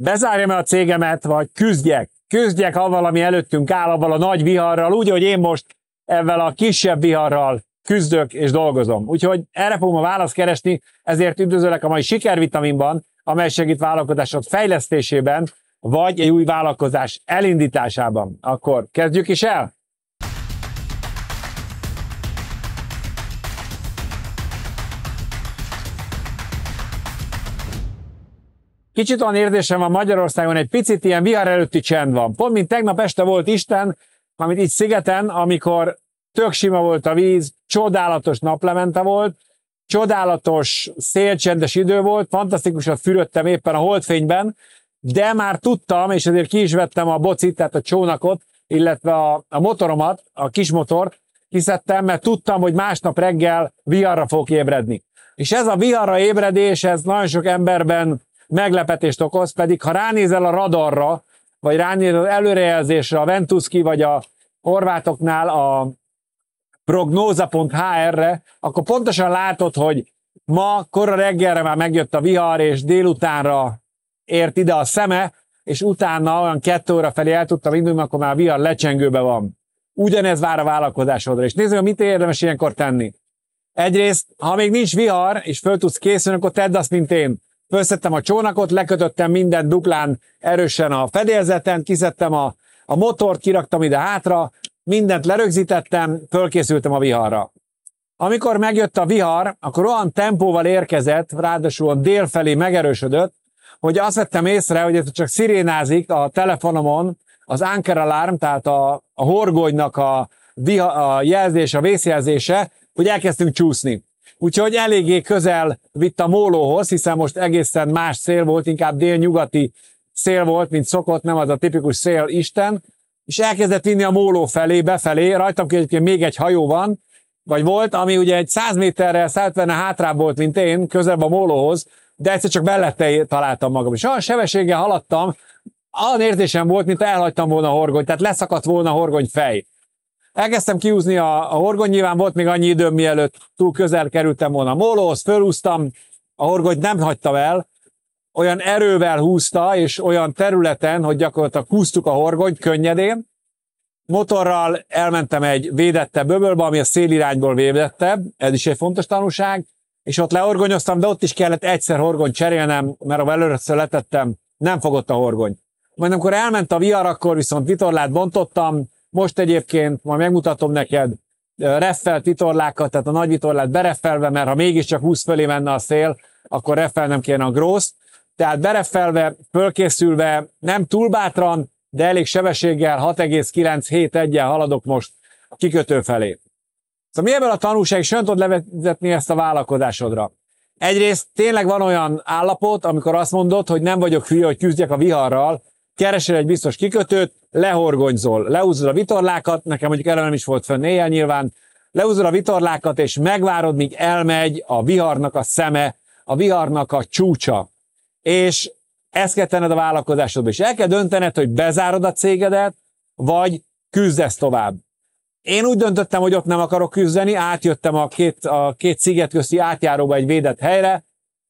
bezárjam a cégemet, vagy küzdjek. Küzdjek avval, ami előttünk áll, avval a nagy viharral, úgy, hogy én most ezzel a kisebb viharral küzdök és dolgozom. Úgyhogy erre fogom a választ keresni, ezért üdvözöllek a mai sikervitaminban, amely segít vállalkozásod fejlesztésében, vagy egy új vállalkozás elindításában. Akkor kezdjük is el! Kicsit olyan érzésem van Magyarországon, egy picit ilyen vihar előtti csend van. Pont mint tegnap este volt Isten, amit itt szigeten, amikor tök sima volt a víz, csodálatos naplemente volt, csodálatos, szélcsendes idő volt, fantasztikusan fürödtem éppen a holdfényben, de már tudtam, és ezért ki is vettem a bocit, tehát a csónakot, illetve a, a motoromat, a kis motor, kiszedtem, mert tudtam, hogy másnap reggel viharra fogok ébredni. És ez a viharra ébredés, ez nagyon sok emberben meglepetést okoz, pedig ha ránézel a radarra, vagy ránézel az előrejelzésre a Ventuski, vagy a horvátoknál a prognóza.hr-re, akkor pontosan látod, hogy ma korra reggelre már megjött a vihar, és délutánra ért ide a szeme, és utána olyan kettő óra felé el tudtam indulni, akkor már a vihar lecsengőbe van. Ugyanez vár a vállalkozásodra. És nézzük, mit érdemes ilyenkor tenni. Egyrészt, ha még nincs vihar, és föl tudsz készülni, akkor tedd azt, mint én. Felszettem a csónakot, lekötöttem minden duplán erősen a fedélzeten, kiszedtem a, a motort, kiraktam ide hátra, mindent lerögzítettem, fölkészültem a viharra. Amikor megjött a vihar, akkor olyan tempóval érkezett, ráadásul délfelé megerősödött, hogy azt vettem észre, hogy csak szirénázik a telefonomon az Anker Alarm, tehát a, a horgonynak a, a jelzés, a vészjelzése, hogy elkezdtünk csúszni. Úgyhogy eléggé közel vitt a mólóhoz, hiszen most egészen más szél volt, inkább délnyugati szél volt, mint szokott, nem az a tipikus szél Isten, és elkezdett vinni a móló felé, befelé, rajtam egyébként még egy hajó van, vagy volt, ami ugye egy 100 méterrel, 150 hátrább volt, mint én, közelebb a mólóhoz, de egyszer csak mellette találtam magam. És olyan sebességgel haladtam, olyan érzésem volt, mint elhagytam volna a horgony, tehát leszakadt volna a horgony fej. Elkezdtem kiúzni a, a horgony, nyilván volt még annyi időm, mielőtt túl közel kerültem volna a molóhoz, fölúztam, a horgony nem hagyta el, olyan erővel húzta, és olyan területen, hogy gyakorlatilag húztuk a horgonyt könnyedén, motorral elmentem egy védettebb böbölbe, ami a szélirányból védettebb, ez is egy fontos tanulság, és ott lehorgonyoztam, de ott is kellett egyszer horgony cserélnem, mert a előre letettem, nem fogott a horgony. Majd amikor elment a viar, akkor viszont vitorlát bontottam, most egyébként, ma megmutatom neked, reffel vitorlákat, tehát a nagy vitorlát bereffelve, mert ha mégiscsak 20 fölé menne a szél, akkor reffel nem kéne a grossz. Tehát bereffelve, fölkészülve, nem túl bátran, de elég sebességgel 6971 el haladok most a kikötő felé. Szóval mi ebből a tanulság, és tudod levezetni ezt a vállalkozásodra? Egyrészt tényleg van olyan állapot, amikor azt mondod, hogy nem vagyok hülye, hogy küzdjek a viharral, keresel egy biztos kikötőt, lehorgonyzol, leúzod a vitorlákat, nekem mondjuk erre nem is volt fönn éjjel nyilván, leúzod a vitorlákat, és megvárod, míg elmegy a viharnak a szeme, a viharnak a csúcsa. És ezt kell tenned a vállalkozásodba, is. el kell döntened, hogy bezárod a cégedet, vagy küzdesz tovább. Én úgy döntöttem, hogy ott nem akarok küzdeni, átjöttem a két, a két sziget közti átjáróba egy védett helyre,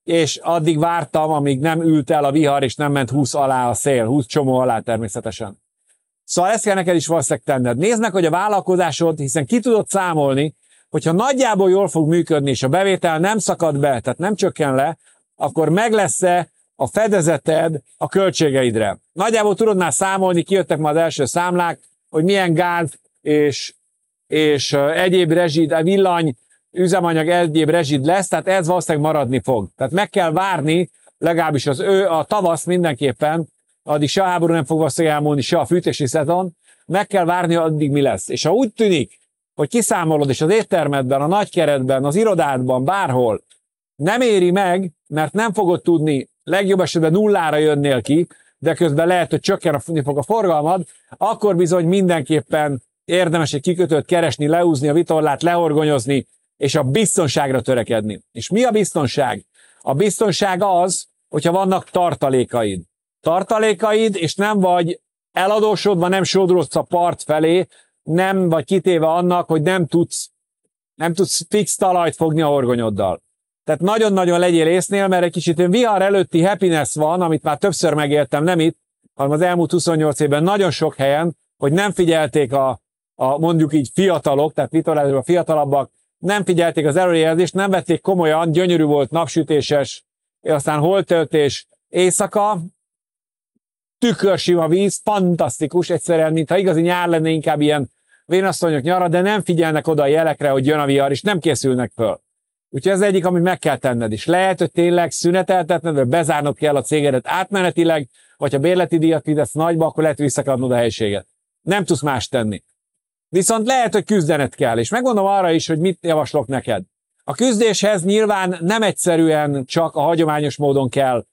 és addig vártam, amíg nem ült el a vihar, és nem ment 20 alá a szél, 20 csomó alá természetesen. Szóval ezt kell neked is valószínűleg tenned. Nézd meg, hogy a vállalkozásod, hiszen ki tudod számolni, hogyha nagyjából jól fog működni, és a bevétel nem szakad be, tehát nem csökken le, akkor meg lesz-e a fedezeted a költségeidre. Nagyjából tudod már számolni, kijöttek már az első számlák, hogy milyen gáz és, és egyéb rezsid, a villany, üzemanyag egyéb rezsid lesz, tehát ez valószínűleg maradni fog. Tehát meg kell várni legalábbis az ő, a tavasz mindenképpen, addig se a háború nem fog valószínűleg elmúlni, se a fűtési szezon, meg kell várni, addig mi lesz. És ha úgy tűnik, hogy kiszámolod, és az éttermedben, a nagykeretben, az irodádban, bárhol nem éri meg, mert nem fogod tudni, legjobb esetben nullára jönnél ki, de közben lehet, hogy csökkenni fog a forgalmad, akkor bizony mindenképpen érdemes egy kikötőt keresni, leúzni a vitorlát, lehorgonyozni, és a biztonságra törekedni. És mi a biztonság? A biztonság az, hogyha vannak tartalékaid tartalékaid, és nem vagy eladósodva, nem sodrodsz a part felé, nem vagy kitéve annak, hogy nem tudsz, nem tudsz fix talajt fogni a horgonyoddal. Tehát nagyon-nagyon legyél észnél, mert egy kicsit én vihar előtti happiness van, amit már többször megéltem, nem itt, hanem az elmúlt 28 évben nagyon sok helyen, hogy nem figyelték a, a mondjuk így fiatalok, tehát vitorlázók a fiatalabbak, nem figyelték az előrejelzést, nem vették komolyan, gyönyörű volt napsütéses, aztán holtöltés éjszaka, tükörsima víz, fantasztikus, egyszerűen, mintha igazi nyár lenne, inkább ilyen vénasszonyok nyara, de nem figyelnek oda a jelekre, hogy jön a vihar, és nem készülnek föl. Úgyhogy ez egyik, amit meg kell tenned is. Lehet, hogy tényleg szüneteltetned, vagy bezárnod kell a cégedet átmenetileg, vagy ha bérleti díjat fizesz nagyba, akkor lehet, hogy a helységet. Nem tudsz más tenni. Viszont lehet, hogy küzdened kell, és megmondom arra is, hogy mit javaslok neked. A küzdéshez nyilván nem egyszerűen csak a hagyományos módon kell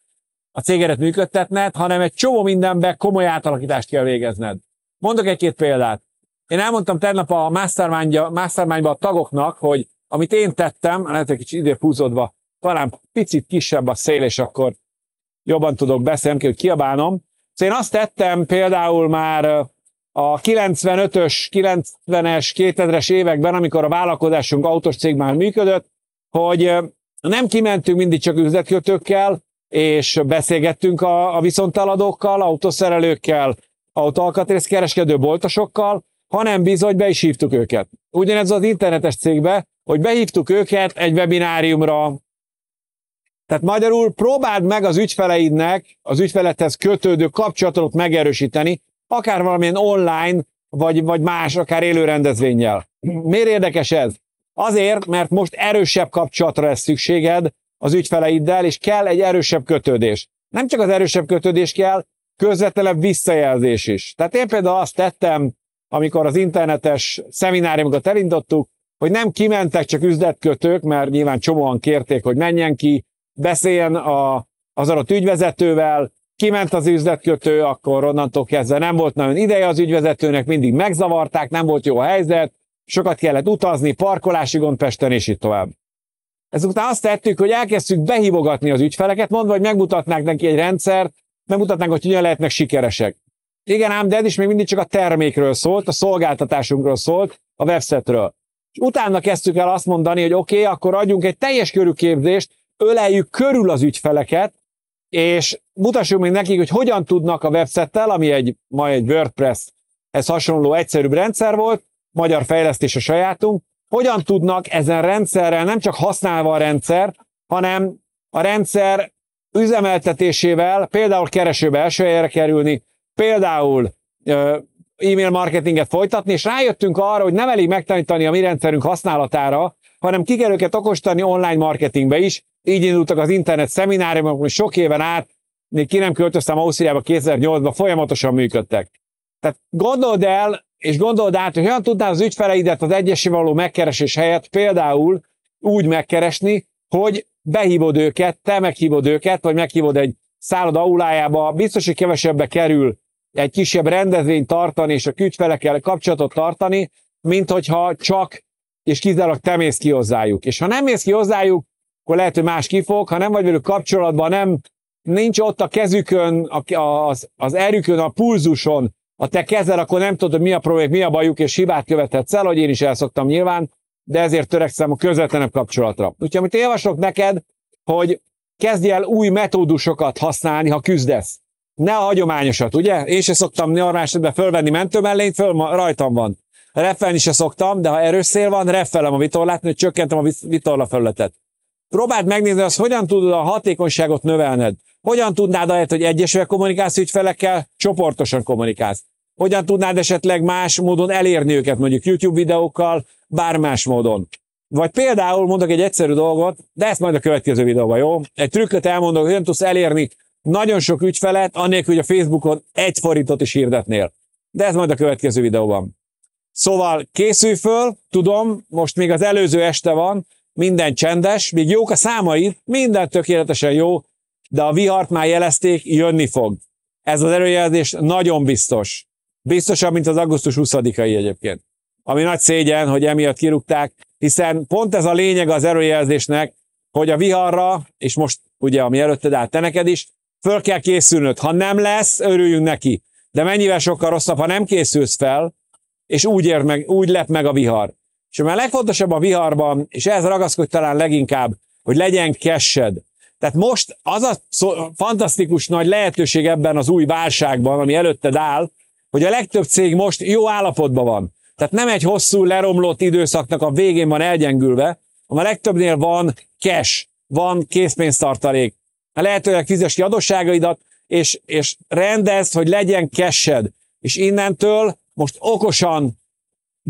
a cégedet működtetned, hanem egy csomó mindenbe komoly átalakítást kell végezned. Mondok egy-két példát. Én elmondtam tegnap a mastermind a tagoknak, hogy amit én tettem, lehet egy kicsit időpúzódva, talán picit kisebb a szél, és akkor jobban tudok beszélni, hogy kiabálnom. Szóval én azt tettem például már a 95-ös, 90-es, 2000-es években, amikor a vállalkozásunk autós cég már működött, hogy nem kimentünk mindig csak üzletkötőkkel, és beszélgettünk a, a viszonteladókkal, autószerelőkkel, autóalkatrészkereskedő boltosokkal, hanem bizony be is hívtuk őket. Ugyanez az internetes cégbe, hogy behívtuk őket egy webináriumra. Tehát magyarul próbáld meg az ügyfeleidnek, az ügyfelethez kötődő kapcsolatot megerősíteni, akár valamilyen online, vagy, vagy más, akár élő rendezvényel. Miért érdekes ez? Azért, mert most erősebb kapcsolatra lesz szükséged, az ügyfeleiddel, és kell egy erősebb kötődés. Nem csak az erősebb kötődés kell, közvetlenebb visszajelzés is. Tehát én például azt tettem, amikor az internetes szemináriumokat elindítottuk, hogy nem kimentek csak üzletkötők, mert nyilván csomóan kérték, hogy menjen ki, beszéljen a, az adott ügyvezetővel, kiment az üzletkötő, akkor onnantól kezdve nem volt nagyon ideje az ügyvezetőnek, mindig megzavarták, nem volt jó a helyzet, sokat kellett utazni, parkolási gond Pesten, és így tovább. Ezután azt tettük, hogy elkezdtük behívogatni az ügyfeleket, mondva, hogy megmutatnánk neki egy rendszert, megmutatnánk, hogy hogyan lehetnek sikeresek. Igen, ám, de ez is még mindig csak a termékről szólt, a szolgáltatásunkról szólt, a websetről. És utána kezdtük el azt mondani, hogy oké, okay, akkor adjunk egy teljes körű képzést, öleljük körül az ügyfeleket, és mutassuk még nekik, hogy hogyan tudnak a websettel, ami egy, ma egy WordPress, ez hasonló egyszerűbb rendszer volt, magyar fejlesztés a sajátunk, hogyan tudnak ezen rendszerrel nem csak használva a rendszer, hanem a rendszer üzemeltetésével például keresőbe első helyre kerülni, például e-mail marketinget folytatni, és rájöttünk arra, hogy nem elég megtanítani a mi rendszerünk használatára, hanem ki kell őket okostani online marketingbe is. Így indultak az internet szemináriumok, sok éven át, még ki nem költöztem Ausztriába 2008-ban, folyamatosan működtek. Tehát gondold el, és gondold át, hogy hogyan tudnál az ügyfeleidet az egyesi való megkeresés helyett például úgy megkeresni, hogy behívod őket, te meghívod őket, vagy meghívod egy szállod aulájába, biztos, hogy kevesebbe kerül egy kisebb rendezvényt tartani és a ügyfelekkel kapcsolatot tartani, mint hogyha csak és kizárólag te mész ki hozzájuk. És ha nem mész ki hozzájuk, akkor lehet, hogy más kifog, ha nem vagy velük kapcsolatban, nem nincs ott a kezükön, az, az erükön, a pulzuson a te kezel, akkor nem tudod, mi a projekt, mi a bajuk, és hibát követhetsz el, hogy én is elszoktam nyilván, de ezért törekszem a közvetlenebb kapcsolatra. Úgyhogy amit javaslok neked, hogy kezdj el új metódusokat használni, ha küzdesz. Ne a hagyományosat, ugye? Én se szoktam normális esetben fölvenni mentő mellé, föl rajtam van. Reffelni se szoktam, de ha erős szél van, reffelem a vitorlát, hogy csökkentem a vitorla felületet próbáld megnézni azt, hogyan tudod a hatékonyságot növelned. Hogyan tudnád ahelyett, hogy egyesével kommunikálsz ügyfelekkel, csoportosan kommunikálsz. Hogyan tudnád esetleg más módon elérni őket, mondjuk YouTube videókkal, bármás módon. Vagy például mondok egy egyszerű dolgot, de ezt majd a következő videóban, jó? Egy trükköt elmondok, hogy nem tudsz elérni nagyon sok ügyfelet, annélkül, hogy a Facebookon egy forintot is hirdetnél. De ez majd a következő videóban. Szóval készülj föl, tudom, most még az előző este van, minden csendes, még jók a számai, minden tökéletesen jó, de a vihart már jelezték, jönni fog. Ez az előjelzés nagyon biztos. Biztosabb, mint az augusztus 20-ai egyébként. Ami nagy szégyen, hogy emiatt kirúgták, hiszen pont ez a lényeg az erőjelzésnek, hogy a viharra, és most ugye, ami előtted állt te neked is, föl kell készülnöd. Ha nem lesz, örüljünk neki. De mennyivel sokkal rosszabb, ha nem készülsz fel, és úgy, ér meg, úgy lep meg a vihar. És ami a legfontosabb a viharban, és ehhez ragaszkodj talán leginkább, hogy legyen kessed. Tehát most az a fantasztikus nagy lehetőség ebben az új válságban, ami előtted áll, hogy a legtöbb cég most jó állapotban van. Tehát nem egy hosszú, leromlott időszaknak a végén van elgyengülve, hanem a legtöbbnél van cash, van készpénztartalék. A hát lehetőleg fizes ki adósságaidat, és, és rendezd, hogy legyen kessed. És innentől most okosan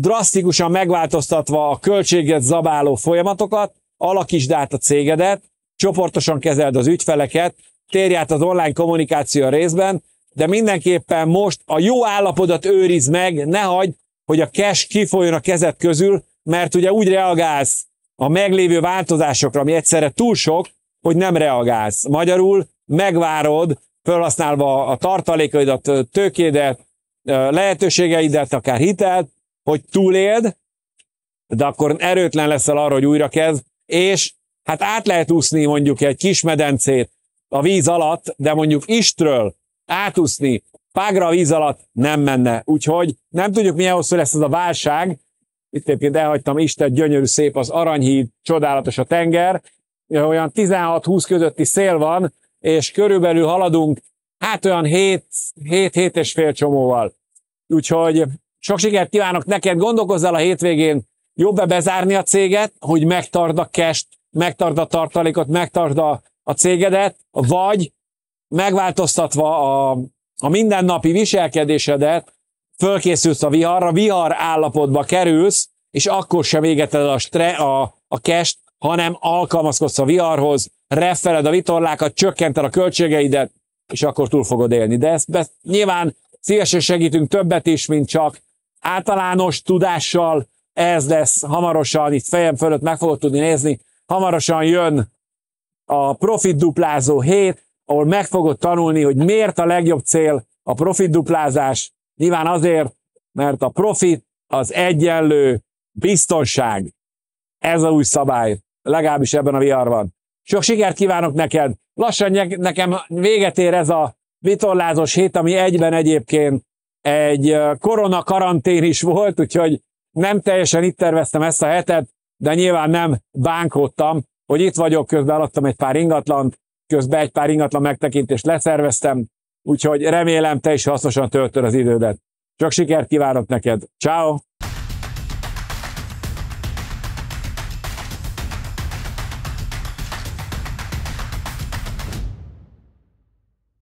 drasztikusan megváltoztatva a költséget zabáló folyamatokat, alakítsd át a cégedet, csoportosan kezeld az ügyfeleket, térj át az online kommunikáció részben, de mindenképpen most a jó állapodat őriz meg, ne hagyd, hogy a cash kifolyjon a kezed közül, mert ugye úgy reagálsz a meglévő változásokra, ami egyszerre túl sok, hogy nem reagálsz. Magyarul megvárod, felhasználva a tartalékaidat, tőkédet, lehetőségeidet, akár hitelt, hogy túléld, de akkor erőtlen leszel arra, hogy kezd, és hát át lehet úszni mondjuk egy kis medencét a víz alatt, de mondjuk Istről átúszni págra a víz alatt nem menne. Úgyhogy nem tudjuk milyen hosszú lesz ez a válság. Itt egyébként elhagytam Isten, gyönyörű szép az aranyhíd, csodálatos a tenger. Olyan 16-20 közötti szél van, és körülbelül haladunk, hát olyan 7-7,5 csomóval. Úgyhogy sok sikert kívánok neked, el a hétvégén, jobb-e bezárni a céget, hogy megtard a kest, megtard a tartalékot, megtard a, a cégedet, vagy megváltoztatva a, a mindennapi viselkedésedet, fölkészülsz a viharra, vihar állapotba kerülsz, és akkor sem égeted a, stre, a, a kest, hanem alkalmazkodsz a viharhoz, refeled a vitorlákat, csökkented a költségeidet, és akkor túl fogod élni. De ezt, ezt nyilván szívesen segítünk többet is, mint csak általános tudással, ez lesz hamarosan, itt fejem fölött meg fogod tudni nézni, hamarosan jön a profit duplázó hét, ahol meg fogod tanulni, hogy miért a legjobb cél a profit duplázás. Nyilván azért, mert a profit az egyenlő biztonság. Ez a új szabály, legalábbis ebben a viharban. Sok sikert kívánok neked! Lassan nekem véget ér ez a vitorlázós hét, ami egyben egyébként egy korona karantén is volt, úgyhogy nem teljesen itt terveztem ezt a hetet, de nyilván nem bánkódtam, hogy itt vagyok, közben eladtam egy pár ingatlant, közben egy pár ingatlan megtekintést leszerveztem, úgyhogy remélem te is hasznosan töltöd az idődet. Csak sikert kívánok neked. Ciao.